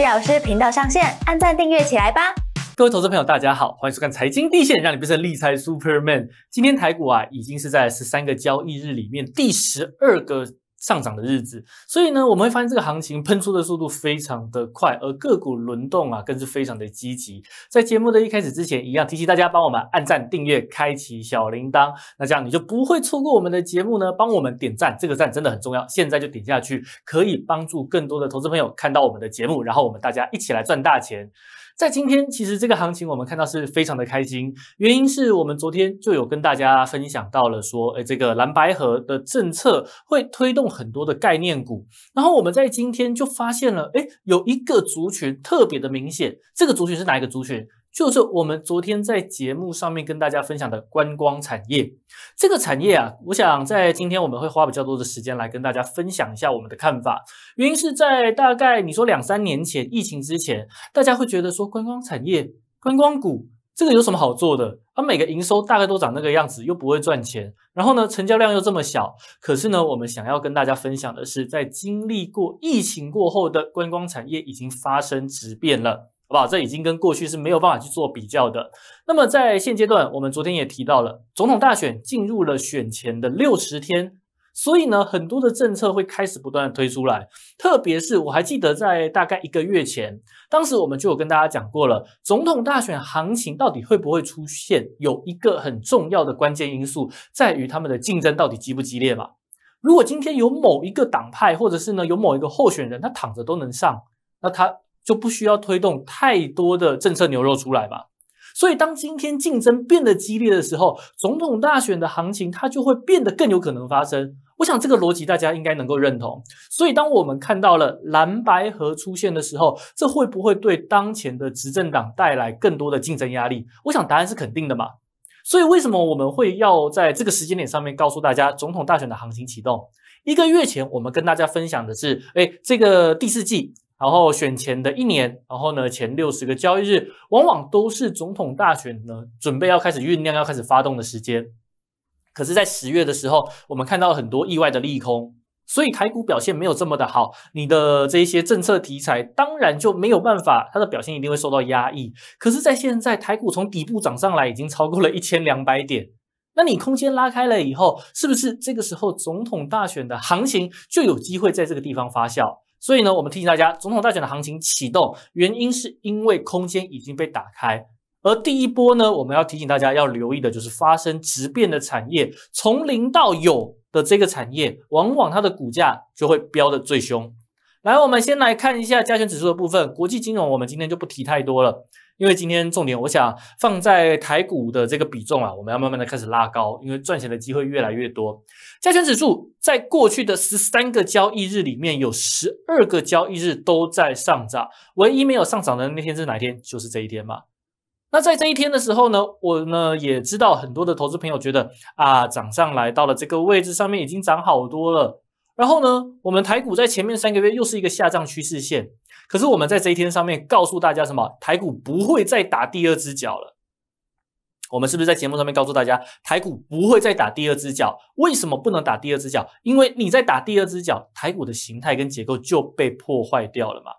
谢老师频道上线，按赞订阅起来吧！各位投资朋友，大家好，欢迎收看财经地线，让你变成理财 Superman。今天台股啊，已经是在十三个交易日里面第十二个。上涨的日子，所以呢，我们会发现这个行情喷出的速度非常的快，而个股轮动啊，更是非常的积极。在节目的一开始之前，一样提醒大家，帮我们按赞、订阅、开启小铃铛，那这样你就不会错过我们的节目呢。帮我们点赞，这个赞真的很重要，现在就点下去，可以帮助更多的投资朋友看到我们的节目，然后我们大家一起来赚大钱。在今天，其实这个行情我们看到是非常的开心，原因是我们昨天就有跟大家分享到了，说，诶，这个蓝白河的政策会推动很多的概念股，然后我们在今天就发现了，诶，有一个族群特别的明显，这个族群是哪一个族群？就是我们昨天在节目上面跟大家分享的观光产业这个产业啊，我想在今天我们会花比较多的时间来跟大家分享一下我们的看法。原因是在大概你说两三年前疫情之前，大家会觉得说观光产业、观光股这个有什么好做的？它每个营收大概都长那个样子，又不会赚钱，然后呢，成交量又这么小。可是呢，我们想要跟大家分享的是，在经历过疫情过后的观光产业已经发生质变了。好不好？这已经跟过去是没有办法去做比较的。那么在现阶段，我们昨天也提到了总统大选进入了选前的六十天，所以呢，很多的政策会开始不断的推出来。特别是我还记得在大概一个月前，当时我们就有跟大家讲过了，总统大选行情到底会不会出现有一个很重要的关键因素，在于他们的竞争到底激不激烈吧？如果今天有某一个党派，或者是呢有某一个候选人，他躺着都能上，那他。就不需要推动太多的政策牛肉出来嘛，所以当今天竞争变得激烈的时候，总统大选的行情它就会变得更有可能发生。我想这个逻辑大家应该能够认同。所以当我们看到了蓝白河出现的时候，这会不会对当前的执政党带来更多的竞争压力？我想答案是肯定的嘛。所以为什么我们会要在这个时间点上面告诉大家总统大选的行情启动？一个月前我们跟大家分享的是，哎，这个第四季。然后选前的一年，然后呢前六十个交易日，往往都是总统大选呢准备要开始酝酿、要开始发动的时间。可是，在十月的时候，我们看到很多意外的利空，所以台股表现没有这么的好。你的这些政策题材当然就没有办法，它的表现一定会受到压抑。可是，在现在台股从底部涨上来，已经超过了一千两百点。那你空间拉开了以后，是不是这个时候总统大选的行情就有机会在这个地方发酵？所以呢，我们提醒大家，总统大选的行情启动原因是因为空间已经被打开，而第一波呢，我们要提醒大家要留意的就是发生质变的产业，从零到有的这个产业，往往它的股价就会飙得最凶。来，我们先来看一下加权指数的部分，国际金融我们今天就不提太多了。因为今天重点，我想放在台股的这个比重啊，我们要慢慢的开始拉高，因为赚钱的机会越来越多。加权指数在过去的十三个交易日里面，有十二个交易日都在上涨，唯一没有上涨的那天是哪一天？就是这一天嘛。那在这一天的时候呢，我呢也知道很多的投资朋友觉得啊，涨上来到了这个位置上面已经涨好多了。然后呢，我们台股在前面三个月又是一个下降趋势线，可是我们在这一天上面告诉大家什么？台股不会再打第二只脚了。我们是不是在节目上面告诉大家，台股不会再打第二只脚？为什么不能打第二只脚？因为你在打第二只脚，台股的形态跟结构就被破坏掉了嘛。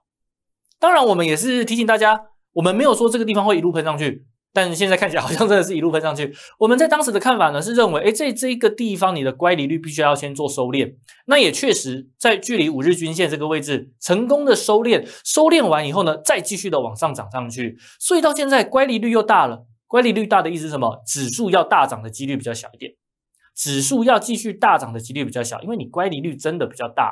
当然，我们也是提醒大家，我们没有说这个地方会一路喷上去。但现在看起来好像真的是一路喷上去。我们在当时的看法呢是认为，哎，在这一个地方你的乖离率必须要先做收敛。那也确实在距离五日均线这个位置成功的收敛，收敛完以后呢，再继续的往上涨上去。所以到现在乖离率又大了。乖离率大的意思是什么？指数要大涨的几率比较小一点，指数要继续大涨的几率比较小，因为你乖离率真的比较大。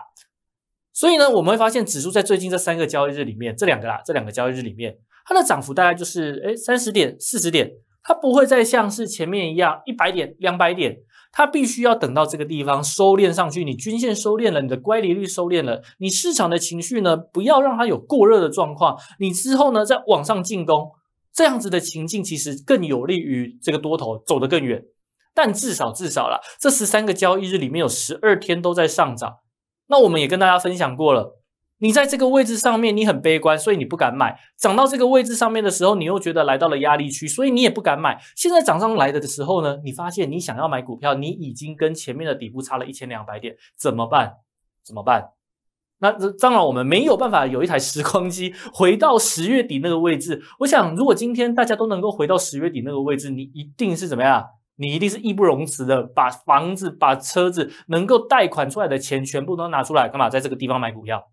所以呢，我们会发现指数在最近这三个交易日里面，这两个啦，这两个交易日里面。它的涨幅大概就是哎三十点四十点，它不会再像是前面一样一百点两百点，它必须要等到这个地方收敛上去，你均线收敛了，你的乖离率收敛了，你市场的情绪呢不要让它有过热的状况，你之后呢再往上进攻，这样子的情境其实更有利于这个多头走得更远，但至少至少啦，这十三个交易日里面有十二天都在上涨，那我们也跟大家分享过了。你在这个位置上面，你很悲观，所以你不敢买。涨到这个位置上面的时候，你又觉得来到了压力区，所以你也不敢买。现在涨上来的时候呢，你发现你想要买股票，你已经跟前面的底部差了一千两百点，怎么办？怎么办？那当然，我们没有办法有一台时光机回到十月底那个位置。我想，如果今天大家都能够回到十月底那个位置，你一定是怎么样？你一定是义不容辞的把房子、把车子能够贷款出来的钱全部都拿出来干嘛？在这个地方买股票。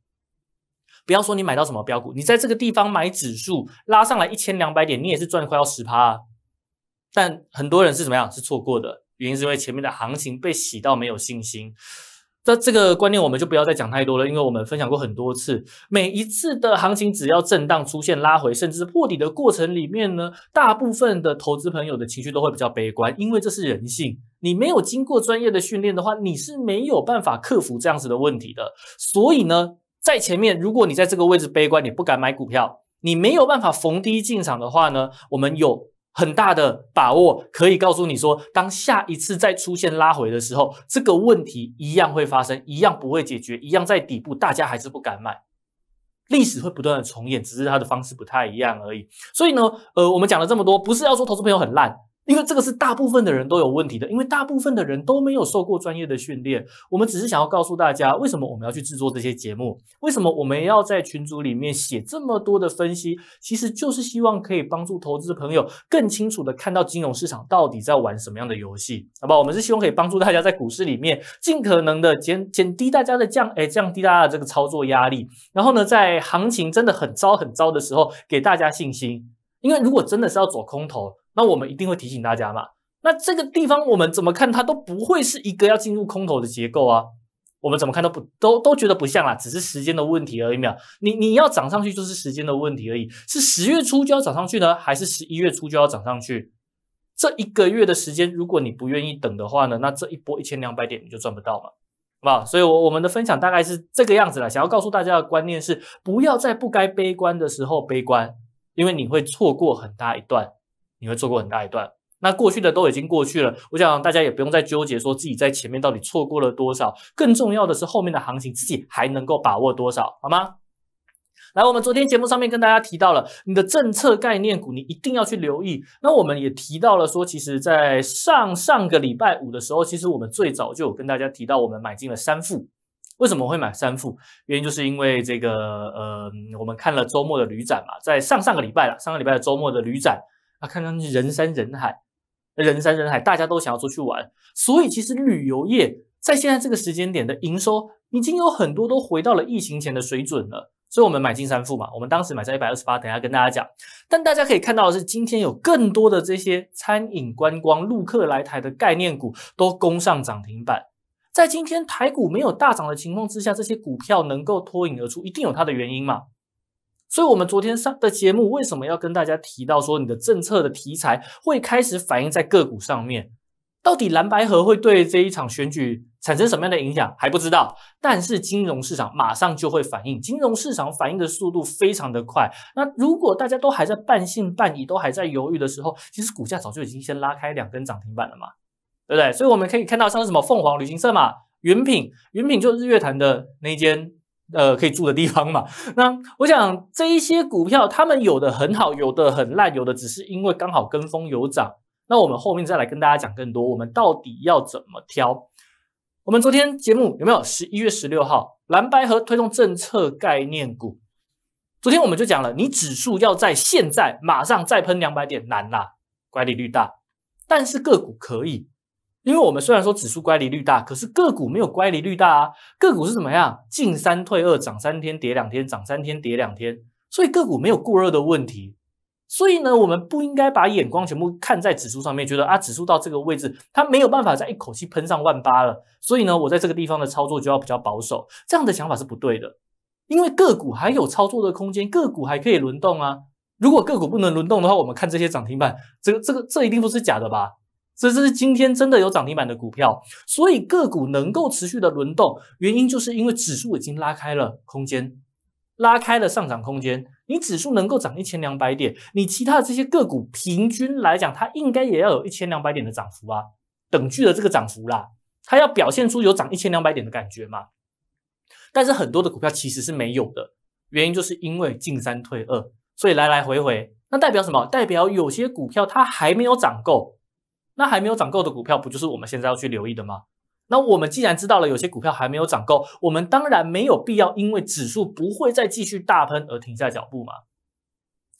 不要说你买到什么标股，你在这个地方买指数拉上来一千两百点，你也是赚快要十趴。但很多人是怎么样？是错过的，原因是因为前面的行情被洗到没有信心。那这个观念我们就不要再讲太多了，因为我们分享过很多次，每一次的行情只要震荡出现拉回，甚至破底的过程里面呢，大部分的投资朋友的情绪都会比较悲观，因为这是人性。你没有经过专业的训练的话，你是没有办法克服这样子的问题的。所以呢？在前面，如果你在这个位置悲观，你不敢买股票，你没有办法逢低进场的话呢，我们有很大的把握可以告诉你说，当下一次再出现拉回的时候，这个问题一样会发生，一样不会解决，一样在底部，大家还是不敢买，历史会不断的重演，只是它的方式不太一样而已。所以呢，呃，我们讲了这么多，不是要说投资朋友很烂。因为这个是大部分的人都有问题的，因为大部分的人都没有受过专业的训练。我们只是想要告诉大家，为什么我们要去制作这些节目，为什么我们要在群组里面写这么多的分析，其实就是希望可以帮助投资朋友更清楚的看到金融市场到底在玩什么样的游戏，好吧？我们是希望可以帮助大家在股市里面尽可能的减减低大家的降，哎，降低大家的这个操作压力。然后呢，在行情真的很糟很糟的时候，给大家信心。因为如果真的是要走空头。那我们一定会提醒大家嘛。那这个地方我们怎么看，它都不会是一个要进入空头的结构啊。我们怎么看都不都都觉得不像啦，只是时间的问题而已嘛。你你要涨上去就是时间的问题而已，是十月初就要涨上去呢，还是十一月初就要涨上去？这一个月的时间，如果你不愿意等的话呢，那这一波一千两百点你就赚不到嘛，好吧？所以我我们的分享大概是这个样子了。想要告诉大家的观念是，不要在不该悲观的时候悲观，因为你会错过很大一段。你会错过很大一段。那过去的都已经过去了，我想大家也不用再纠结，说自己在前面到底错过了多少。更重要的是，后面的行情自己还能够把握多少，好吗？来，我们昨天节目上面跟大家提到了，你的政策概念股你一定要去留意。那我们也提到了，说其实，在上上个礼拜五的时候，其实我们最早就有跟大家提到，我们买进了三副。为什么会买三副？原因就是因为这个呃，我们看了周末的旅展嘛，在上上个礼拜了，上个礼拜的周末的旅展。看上去人山人海，人山人海，大家都想要出去玩，所以其实旅游业在现在这个时间点的营收已经有很多都回到了疫情前的水准了。所以我们买进三副嘛，我们当时买在一百二十八，等下跟大家讲。但大家可以看到的是，今天有更多的这些餐饮、观光、陆客来台的概念股都攻上涨停板。在今天台股没有大涨的情况之下，这些股票能够脱颖而出，一定有它的原因嘛。所以，我们昨天上的节目为什么要跟大家提到说你的政策的题材会开始反映在个股上面？到底蓝白河会对这一场选举产生什么样的影响还不知道，但是金融市场马上就会反应，金融市场反应的速度非常的快。那如果大家都还在半信半疑、都还在犹豫的时候，其实股价早就已经先拉开两根涨停板了嘛，对不对？所以我们可以看到，像 是什么凤凰旅行社嘛，云品，云品就日月潭的那间。呃，可以住的地方嘛？那我想这一些股票，他们有的很好，有的很烂，有的只是因为刚好跟风有涨。那我们后面再来跟大家讲更多，我们到底要怎么挑？我们昨天节目有没有？十一月十六号，蓝白和推动政策概念股。昨天我们就讲了，你指数要在现在马上再喷两百点难啦，管理率大，但是个股可以。因为我们虽然说指数乖离率大，可是个股没有乖离率大啊。个股是怎么样？进三退二，涨三天跌两天，涨三天跌两天，所以个股没有过热的问题。所以呢，我们不应该把眼光全部看在指数上面，觉得啊，指数到这个位置，它没有办法再一口气喷上万八了。所以呢，我在这个地方的操作就要比较保守。这样的想法是不对的，因为个股还有操作的空间，个股还可以轮动啊。如果个股不能轮动的话，我们看这些涨停板，这个、这个、这一定不是假的吧？这只是今天真的有涨停板的股票，所以个股能够持续的轮动，原因就是因为指数已经拉开了空间，拉开了上涨空间。你指数能够涨一千两百点，你其他的这些个股平均来讲，它应该也要有一千两百点的涨幅啊，等距的这个涨幅啦，它要表现出有涨一千两百点的感觉嘛。但是很多的股票其实是没有的，原因就是因为进三退二，所以来来回回，那代表什么？代表有些股票它还没有涨够。那还没有涨够的股票，不就是我们现在要去留意的吗？那我们既然知道了有些股票还没有涨够，我们当然没有必要因为指数不会再继续大喷而停下脚步嘛。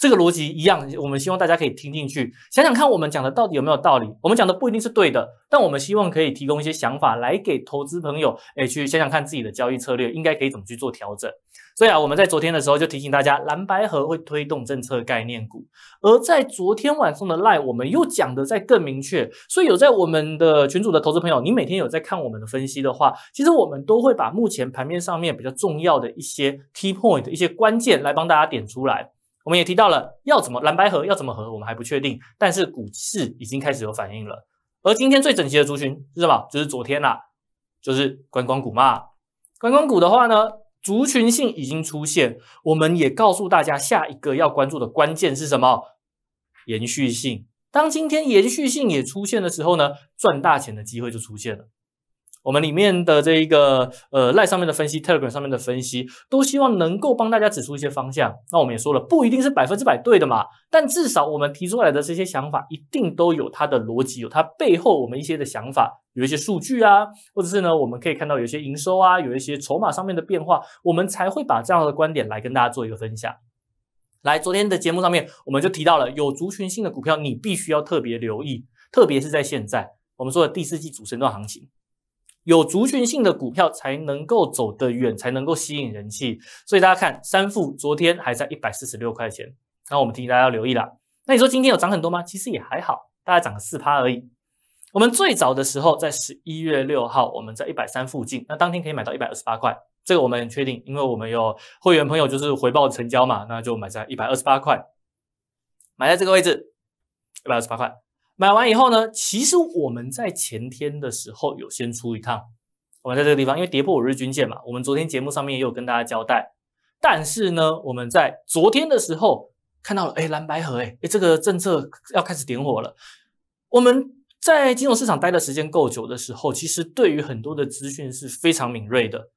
这个逻辑一样，我们希望大家可以听进去，想想看我们讲的到底有没有道理。我们讲的不一定是对的，但我们希望可以提供一些想法来给投资朋友，哎，去想想看自己的交易策略应该可以怎么去做调整。所以啊，我们在昨天的时候就提醒大家，蓝白盒会推动政策概念股，而在昨天晚上的 Lie，我们又讲的再更明确。所以有在我们的群组的投资朋友，你每天有在看我们的分析的话，其实我们都会把目前盘面上面比较重要的一些 T Point 一些关键来帮大家点出来。我们也提到了要怎么蓝白合，要怎么合，我们还不确定。但是股市已经开始有反应了。而今天最整齐的族群是什么？就是昨天啦，就是观光股嘛。观光股的话呢，族群性已经出现。我们也告诉大家，下一个要关注的关键是什么？延续性。当今天延续性也出现的时候呢，赚大钱的机会就出现了。我们里面的这一个呃，赖上面的分析，Telegram 上面的分析，都希望能够帮大家指出一些方向。那我们也说了，不一定是百分之百对的嘛，但至少我们提出来的这些想法，一定都有它的逻辑，有它背后我们一些的想法，有一些数据啊，或者是呢，我们可以看到有一些营收啊，有一些筹码上面的变化，我们才会把这样的观点来跟大家做一个分享。来，昨天的节目上面我们就提到了，有族群性的股票，你必须要特别留意，特别是在现在我们说的第四季主升段行情。有族群性的股票才能够走得远，才能够吸引人气。所以大家看，三富昨天还在一百四十六块钱，那我们提醒大家要留意啦。那你说今天有涨很多吗？其实也还好，大概涨了四趴而已。我们最早的时候在十一月六号，我们在一百三附近，那当天可以买到一百二十八块。这个我们很确定，因为我们有会员朋友就是回报成交嘛，那就买在一百二十八块，买在这个位置，一百二十八块。买完以后呢，其实我们在前天的时候有先出一趟，我们在这个地方，因为跌破五日均线嘛，我们昨天节目上面也有跟大家交代。但是呢，我们在昨天的时候看到了，哎，蓝白河，哎，哎，这个政策要开始点火了。我们在金融市场待的时间够久的时候，其实对于很多的资讯是非常敏锐的。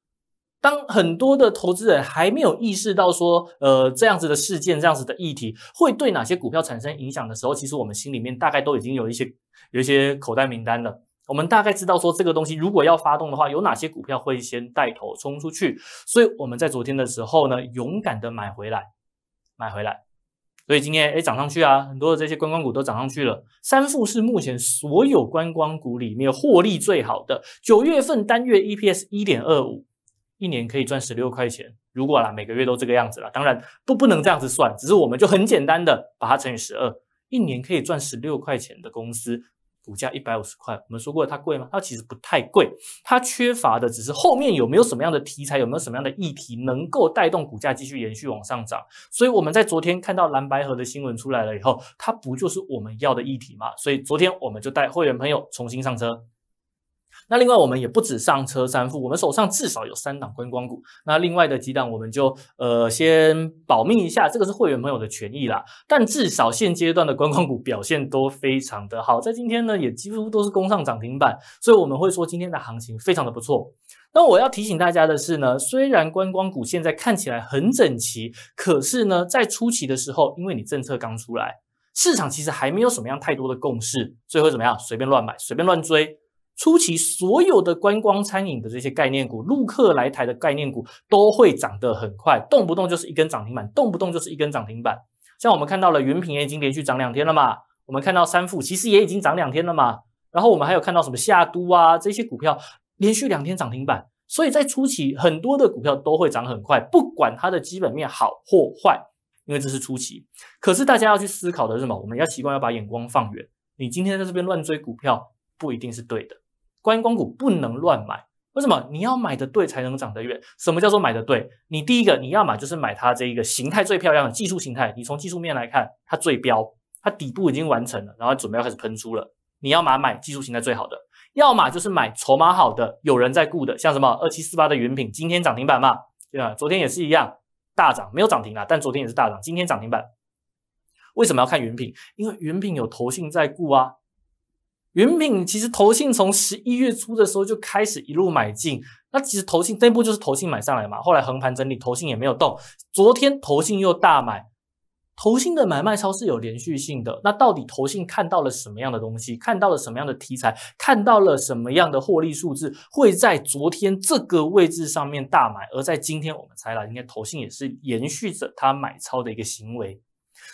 当很多的投资人还没有意识到说，呃，这样子的事件、这样子的议题会对哪些股票产生影响的时候，其实我们心里面大概都已经有一些、有一些口袋名单了。我们大概知道说，这个东西如果要发动的话，有哪些股票会先带头冲出去。所以我们在昨天的时候呢，勇敢的买回来，买回来。所以今天哎涨上去啊，很多的这些观光股都涨上去了。三富是目前所有观光股里面获利最好的，九月份单月 EPS 一点二五。一年可以赚十六块钱，如果啦，每个月都这个样子了，当然不不能这样子算，只是我们就很简单的把它乘以十二，一年可以赚十六块钱的公司，股价一百五十块，我们说过它贵吗？它其实不太贵，它缺乏的只是后面有没有什么样的题材，有没有什么样的议题能够带动股价继续延续往上涨，所以我们在昨天看到蓝白河的新闻出来了以后，它不就是我们要的议题吗？所以昨天我们就带会员朋友重新上车。那另外我们也不止上车三副，我们手上至少有三档观光股。那另外的几档我们就呃先保命一下，这个是会员朋友的权益啦。但至少现阶段的观光股表现都非常的好，在今天呢也几乎都是攻上涨停板，所以我们会说今天的行情非常的不错。那我要提醒大家的是呢，虽然观光股现在看起来很整齐，可是呢在初期的时候，因为你政策刚出来，市场其实还没有什么样太多的共识，所以会怎么样？随便乱买，随便乱追。初期所有的观光餐饮的这些概念股，陆客来台的概念股都会涨得很快，动不动就是一根涨停板，动不动就是一根涨停板。像我们看到了云品也已经连续涨两天了嘛，我们看到三富其实也已经涨两天了嘛，然后我们还有看到什么夏都啊这些股票连续两天涨停板，所以在初期很多的股票都会涨得很快，不管它的基本面好或坏，因为这是初期。可是大家要去思考的是什么？我们要习惯要把眼光放远，你今天在这边乱追股票不一定是对的。观光谷不能乱买，为什么？你要买的对才能涨得远。什么叫做买的对？你第一个你要买就是买它这一个形态最漂亮的技术形态，你从技术面来看它最标，它底部已经完成了，然后准备要开始喷出了。你要买买技术形态最好的，要么就是买筹码好的、有人在顾的，像什么二七四八的原品，今天涨停板嘛，对吧？昨天也是一样大涨，没有涨停啊，但昨天也是大涨，今天涨停板。为什么要看原品？因为原品有投信在顾啊。云品其实投信从十一月初的时候就开始一路买进，那其实投信那一步就是投信买上来嘛。后来横盘整理，投信也没有动。昨天投信又大买，投信的买卖超是有连续性的。那到底投信看到了什么样的东西？看到了什么样的题材？看到了什么样的获利数字？会在昨天这个位置上面大买？而在今天，我们猜了，应该投信也是延续着它买超的一个行为。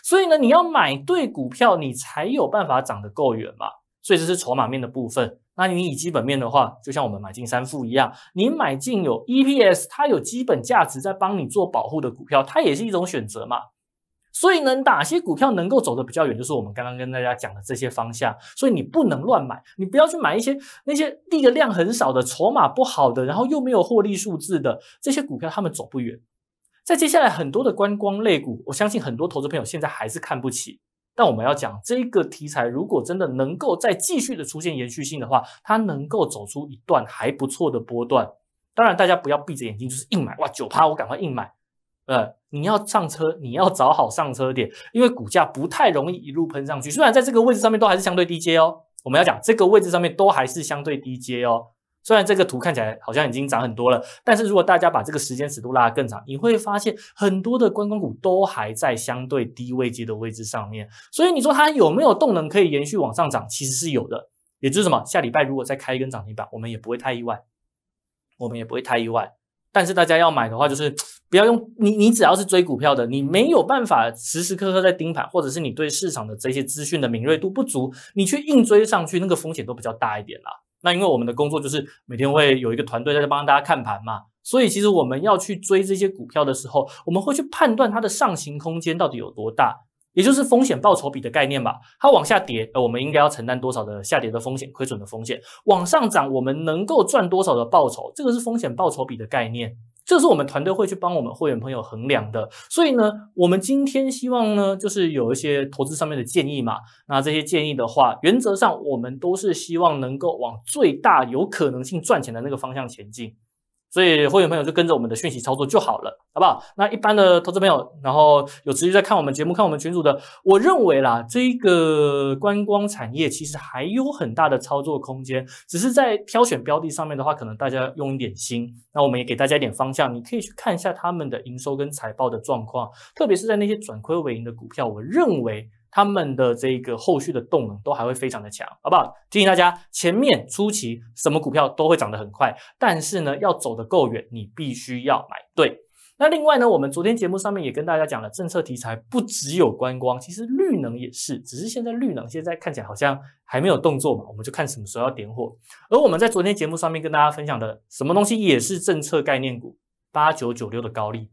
所以呢，你要买对股票，你才有办法涨得够远嘛。所以这是筹码面的部分。那你以基本面的话，就像我们买进三富一样，你买进有 EPS，它有基本价值在帮你做保护的股票，它也是一种选择嘛。所以呢，哪些股票能够走得比较远，就是我们刚刚跟大家讲的这些方向。所以你不能乱买，你不要去买一些那些利的量很少的、筹码不好的，然后又没有获利数字的这些股票，他们走不远。在接下来很多的观光类股，我相信很多投资朋友现在还是看不起。但我们要讲这个题材，如果真的能够再继续的出现延续性的话，它能够走出一段还不错的波段。当然，大家不要闭着眼睛就是硬买，哇，九趴我赶快硬买。呃，你要上车，你要找好上车点，因为股价不太容易一路喷上去。虽然在这个位置上面都还是相对低阶哦，我们要讲这个位置上面都还是相对低阶哦。虽然这个图看起来好像已经涨很多了，但是如果大家把这个时间尺度拉得更长，你会发现很多的观光股都还在相对低位级的位置上面。所以你说它有没有动能可以延续往上涨，其实是有的。也就是什么，下礼拜如果再开一根涨停板，我们也不会太意外。我们也不会太意外。但是大家要买的话，就是不要用你，你只要是追股票的，你没有办法时时刻刻在盯盘，或者是你对市场的这些资讯的敏锐度不足，你去硬追上去，那个风险都比较大一点啦。那因为我们的工作就是每天会有一个团队在这帮大家看盘嘛，所以其实我们要去追这些股票的时候，我们会去判断它的上行空间到底有多大，也就是风险报酬比的概念吧。它往下跌，我们应该要承担多少的下跌的风险、亏损的风险；往上涨，我们能够赚多少的报酬，这个是风险报酬比的概念。这是我们团队会去帮我们会员朋友衡量的，所以呢，我们今天希望呢，就是有一些投资上面的建议嘛。那这些建议的话，原则上我们都是希望能够往最大有可能性赚钱的那个方向前进。所以会员朋友就跟着我们的讯息操作就好了，好不好？那一般的投资朋友，然后有持续在看我们节目、看我们群组的，我认为啦，这个观光产业其实还有很大的操作空间，只是在挑选标的上面的话，可能大家用一点心。那我们也给大家一点方向，你可以去看一下他们的营收跟财报的状况，特别是在那些转亏为盈的股票，我认为。他们的这个后续的动能都还会非常的强，好不好？提醒大家，前面初期什么股票都会涨得很快，但是呢，要走得够远，你必须要买对。那另外呢，我们昨天节目上面也跟大家讲了，政策题材不只有观光，其实绿能也是，只是现在绿能现在看起来好像还没有动作嘛，我们就看什么时候要点火。而我们在昨天节目上面跟大家分享的什么东西也是政策概念股，八九九六的高利，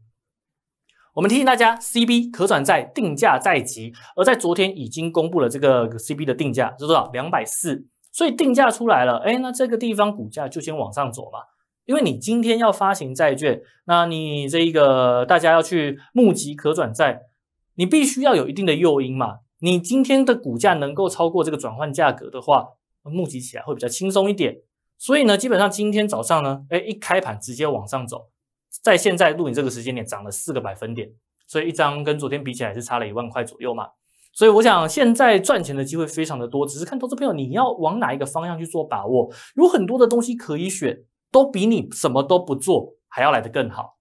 我们提醒大家，CB 可转债定价在即，而在昨天已经公布了这个 CB 的定价是多少，两百四。所以定价出来了，哎，那这个地方股价就先往上走嘛，因为你今天要发行债券，那你这一个大家要去募集可转债，你必须要有一定的诱因嘛。你今天的股价能够超过这个转换价格的话，募集起来会比较轻松一点。所以呢，基本上今天早上呢，哎，一开盘直接往上走。在现在录影这个时间点涨了四个百分点，所以一张跟昨天比起来是差了一万块左右嘛。所以我想现在赚钱的机会非常的多，只是看投资朋友你要往哪一个方向去做把握，有很多的东西可以选，都比你什么都不做还要来得更好，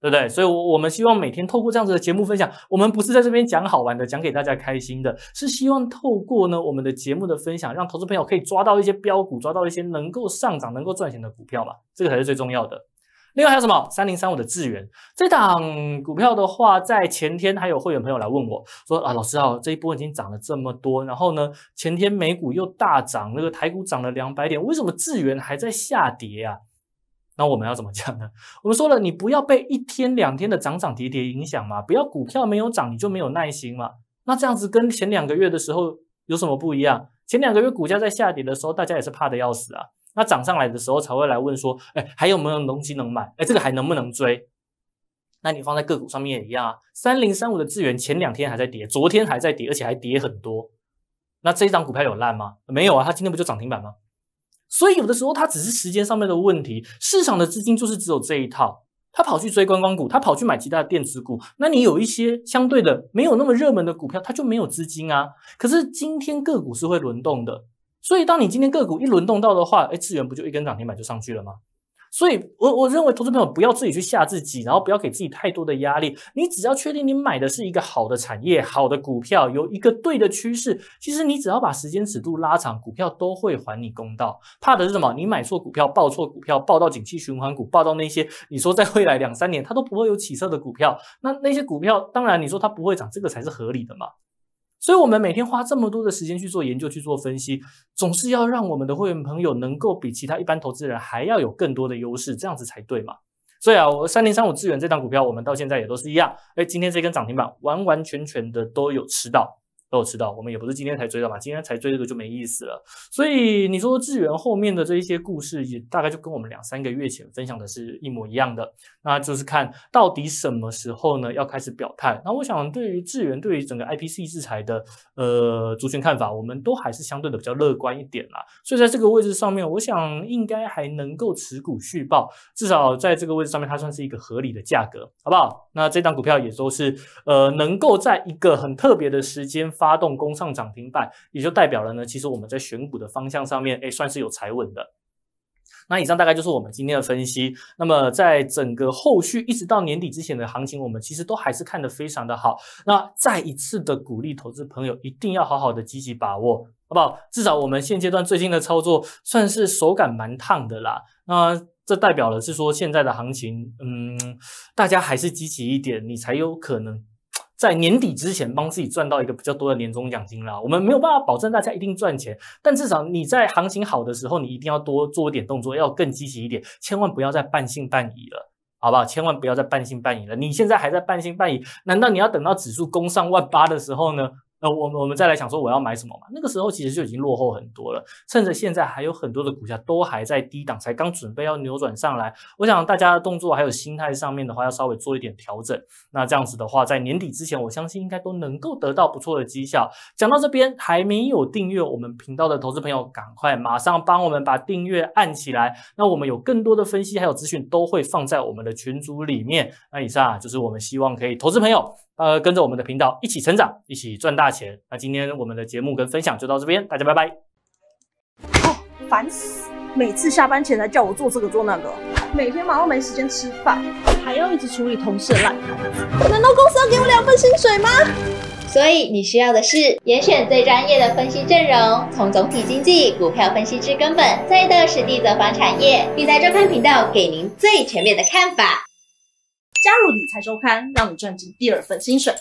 对不对？所以，我们希望每天透过这样子的节目分享，我们不是在这边讲好玩的，讲给大家开心的，是希望透过呢我们的节目的分享，让投资朋友可以抓到一些标股，抓到一些能够上涨、能够赚钱的股票嘛，这个才是最重要的。另外还有什么？三零三五的智源这档股票的话，在前天还有会员朋友来问我说啊，老师啊，这一波已经涨了这么多，然后呢，前天美股又大涨，那个台股涨了两百点，为什么智源还在下跌啊？那我们要怎么讲呢？我们说了，你不要被一天两天的涨涨跌跌影响嘛，不要股票没有涨你就没有耐心嘛。那这样子跟前两个月的时候有什么不一样？前两个月股价在下跌的时候，大家也是怕的要死啊。那涨上来的时候才会来问说，哎，还有没有东西能买？哎，这个还能不能追？那你放在个股上面也一样啊。三零三五的资源前两天还在跌，昨天还在跌，而且还跌很多。那这一张股票有烂吗？没有啊，它今天不就涨停板吗？所以有的时候它只是时间上面的问题。市场的资金就是只有这一套，它跑去追观光股，它跑去买其他的电子股。那你有一些相对的没有那么热门的股票，它就没有资金啊。可是今天个股是会轮动的。所以，当你今天个股一轮动到的话，哎，资源不就一根涨停板就上去了吗？所以，我我认为投资朋友不要自己去吓自己，然后不要给自己太多的压力。你只要确定你买的是一个好的产业、好的股票，有一个对的趋势，其实你只要把时间尺度拉长，股票都会还你公道。怕的是什么？你买错股票、报错股票，报到景气循环股，报到那些你说在未来两三年它都不会有起色的股票，那那些股票当然你说它不会涨，这个才是合理的嘛。所以，我们每天花这么多的时间去做研究、去做分析，总是要让我们的会员朋友能够比其他一般投资人还要有更多的优势，这样子才对嘛。所以啊，我三零三五资源这档股票，我们到现在也都是一样。哎，今天这根涨停板，完完全全的都有吃到。都有吃到，我们也不是今天才追到嘛，今天才追这个就没意思了。所以你说智源后面的这一些故事也大概就跟我们两三个月前分享的是一模一样的，那就是看到底什么时候呢要开始表态。那我想对于智源对于整个 IPC 制裁的呃族群看法，我们都还是相对的比较乐观一点啦。所以在这个位置上面，我想应该还能够持股续报，至少在这个位置上面它算是一个合理的价格，好不好？那这档股票也都是呃能够在一个很特别的时间。发动攻上涨停板，也就代表了呢，其实我们在选股的方向上面，哎，算是有踩稳的。那以上大概就是我们今天的分析。那么，在整个后续一直到年底之前的行情，我们其实都还是看得非常的好。那再一次的鼓励投资朋友，一定要好好的积极把握，好不好？至少我们现阶段最近的操作，算是手感蛮烫的啦。那这代表了是说，现在的行情，嗯，大家还是积极一点，你才有可能。在年底之前帮自己赚到一个比较多的年终奖金啦。我们没有办法保证大家一定赚钱，但至少你在行情好的时候，你一定要多做点动作，要更积极一点。千万不要再半信半疑了，好不好？千万不要再半信半疑了。你现在还在半信半疑，难道你要等到指数攻上万八的时候呢？呃，我们我们再来想说我要买什么嘛？那个时候其实就已经落后很多了。趁着现在还有很多的股价都还在低档，才刚准备要扭转上来，我想大家的动作还有心态上面的话，要稍微做一点调整。那这样子的话，在年底之前，我相信应该都能够得到不错的绩效。讲到这边，还没有订阅我们频道的投资朋友，赶快马上帮我们把订阅按起来。那我们有更多的分析还有资讯，都会放在我们的群组里面。那以上就是我们希望可以投资朋友。呃，跟着我们的频道一起成长，一起赚大钱。那今天我们的节目跟分享就到这边，大家拜拜。好烦死！每次下班前来叫我做这个做那个，每天忙到没时间吃饭，还要一直处理同事的烂摊子。难道公司要给我两份薪水吗？所以你需要的是严选最专业的分析阵容，从总体经济、股票分析之根本，再到实地走访产业，理财周刊频道给您最全面的看法。加入理财周刊，让你赚进第二份薪水。